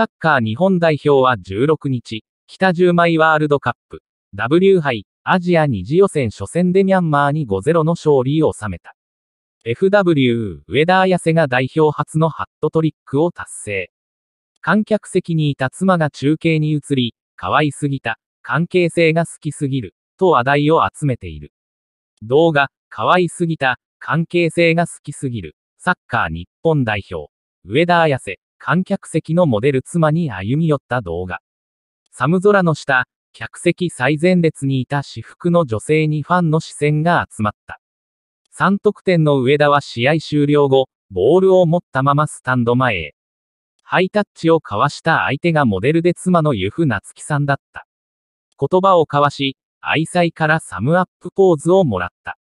サッカー日本代表は16日、北10枚ワールドカップ、W 杯、アジア2次予選初戦でミャンマーに5-0の勝利を収めた。FW、上田綾瀬が代表初のハットトリックを達成。観客席にいた妻が中継に移り、可愛すぎた、関係性が好きすぎる、と話題を集めている。動画、可愛すぎた、関係性が好きすぎる、サッカー日本代表、上田綾瀬、観客席のモデル妻に歩み寄った動画。寒空の下、客席最前列にいた私服の女性にファンの視線が集まった。3得点の上田は試合終了後、ボールを持ったままスタンド前へ。ハイタッチを交わした相手がモデルで妻の由布夏樹さんだった。言葉を交わし、愛妻からサムアップポーズをもらった。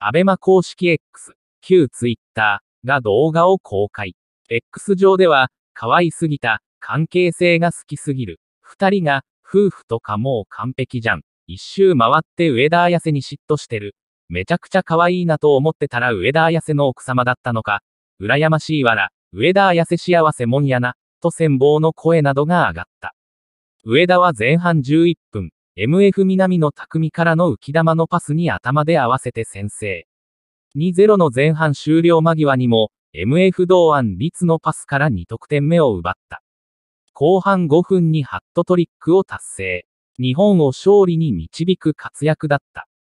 アベマ公式 X、旧 Twitter が動画を公開。X 上では、可愛すぎた、関係性が好きすぎる、二人が、夫婦とかもう完璧じゃん。一周回って上田綾瀬に嫉妬してる。めちゃくちゃ可愛いなと思ってたら上田綾瀬の奥様だったのか。羨ましいわら、上田綾瀬幸せもんやな、と戦望の声などが上がった。上田は前半11分、MF 南の匠からの浮き玉のパスに頭で合わせて先制。2-0の前半終了間際にも、MF 同案率のパスから2得点目を奪った。後半5分にハットトリックを達成。日本を勝利に導く活躍だった。